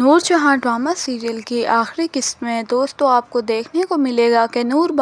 Noor Jahan drama serial की आखिरी किस्त में दोस्तों आपको देखने को मिलेगा कि नूर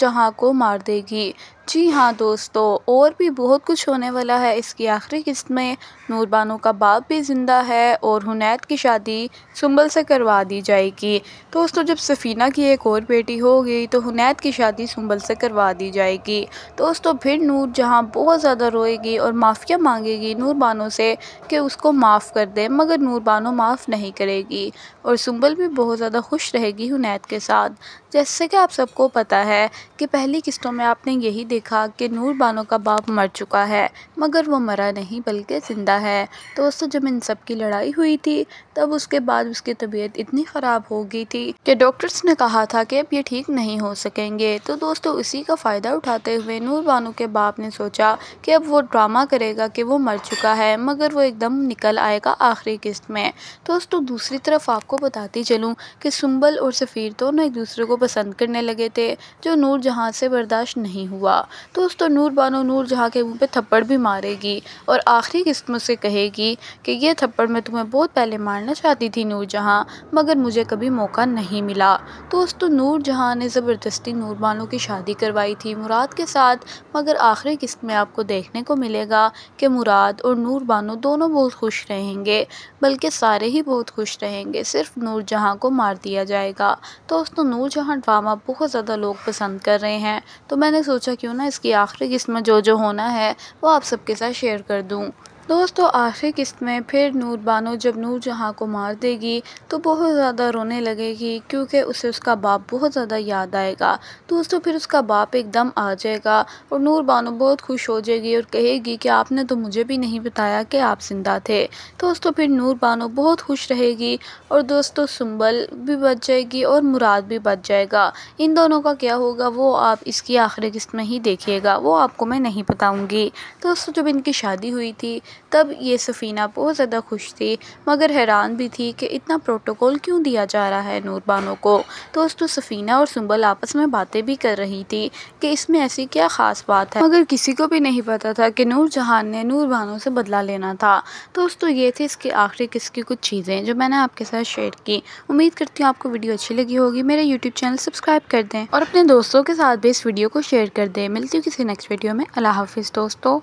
जहाँ को मार देगी जी हाँ दोस्तों और भी बहुत कुछ होने वाला है इसकी आखिरी किस्त में नूरबानो का बाप भी ज़िंदा है और हुनैद की शादी सुंबल से करवा दी जाएगी दोस्तों जब सफ़ीना की एक और बेटी हो गई तो हुनैद की शादी सुंबल से करवा दी जाएगी दोस्तों फिर नूर जहाँ बहुत ज़्यादा रोएगी और माफ़िया मांगेगी नूरबानो से कि उसको माफ़ कर दे मगर नूरबानो माफ़ नहीं करेगी और सुंबल भी बहुत ज़्यादा खुश रहेगी हुनैद के साथ जैसे कि आप सबको पता है कि पहली किस्तों में आपने यही देखा कि नूर बानो का बाप मर चुका है मगर वो मरा नहीं बल्कि ज़िंदा है दोस्तों तो जब इन सब की लड़ाई हुई थी तब उसके बाद उसकी तबीयत इतनी ख़राब हो गई थी कि डॉक्टर्स ने कहा था कि अब ये ठीक नहीं हो सकेंगे तो दोस्तों इसी का फ़ायदा उठाते हुए नूर बानो के बाप ने सोचा कि अब वो ड्रामा करेगा कि वो मर चुका है मगर वो एकदम निकल आएगा आखिरी किस्त में दोस्तों दूसरी तरफ आपको बताती चलूँ कि सुंबल और सफ़ीर दोनों एक दूसरे को पसंद करने लगे थे जो नूर जहाँ से बर्दाश्त नहीं हुआ तो उस तो नूर बानो नूर जहाँ के मुँह पे थप्पड़ भी मारेगी और आखिरी किस्त मुझसे कहेगी कि यह थप्पड़ मैं तुम्हें बहुत पहले मारना चाहती थी नूर जहाँ मगर मुझे कभी मौका नहीं मिला तो उस तो नूर जहाँ ने ज़बरदस्ती नूर बानो की शादी करवाई थी मुराद के साथ मगर आखिरी किस्त में आपको देखने को मिलेगा कि मुराद और नूर बानो दोनों बहुत खुश रहेंगे बल्कि सारे ही बहुत खुश रहेंगे सिर्फ नूर जहाँ को मार दिया जाएगा तो उस तो नूर जहाँ ड्रामा बहुत ज़्यादा लोग पसंद कर रहे हैं तो मैंने सोचा क्यों ना इसकी आखिरी किस्म जो जो होना है वो आप सबके साथ शेयर कर दूँ दोस्तों आखिरी किस्त में फिर नूर बानो जब नूर जहाँ को मार देगी तो बहुत ज़्यादा रोने लगेगी क्योंकि उसे उसका बाप बहुत ज़्यादा याद आएगा दोस्तों फिर उसका बाप एकदम आ जाएगा और नूर बानो बहुत खुश हो जाएगी और कहेगी कि आपने तो मुझे भी नहीं बताया कि आप जिंदा थे दोस्तों फिर नूर बानो बहुत खुश रहेगी और दोस्तों सुंबल भी बच जाएगी और मुराद भी बच जाएगा इन दोनों का क्या होगा वो आप इसकी आखिरी किस्त में ही देखिएगा वो आपको मैं नहीं बताऊँगी दोस्तों जब इनकी शादी हुई थी तब ये सफ़ीना बहुत ज़्यादा खुश थी मगर हैरान भी थी कि इतना प्रोटोकॉल क्यों दिया जा रहा है नूरबानों को दोस्तों सफ़ीना और सुंबल आपस में बातें भी कर रही थी कि इसमें ऐसी क्या ख़ास बात है मगर किसी को भी नहीं पता था कि नूर जहान ने नूर से बदला लेना था दोस्तों ये थे इसके आखिरी किस्म की कुछ चीज़ें जो मैंने आपके साथ शेयर की उम्मीद करती हूँ आपको वीडियो अच्छी लगी होगी मेरे यूट्यूब चैनल सब्सक्राइब कर दें और अपने दोस्तों के साथ भी इस वीडियो को शेयर कर दें मिलती हूँ किसी नेक्स्ट वीडियो में अल्लाह हाफिज़ दोस्तों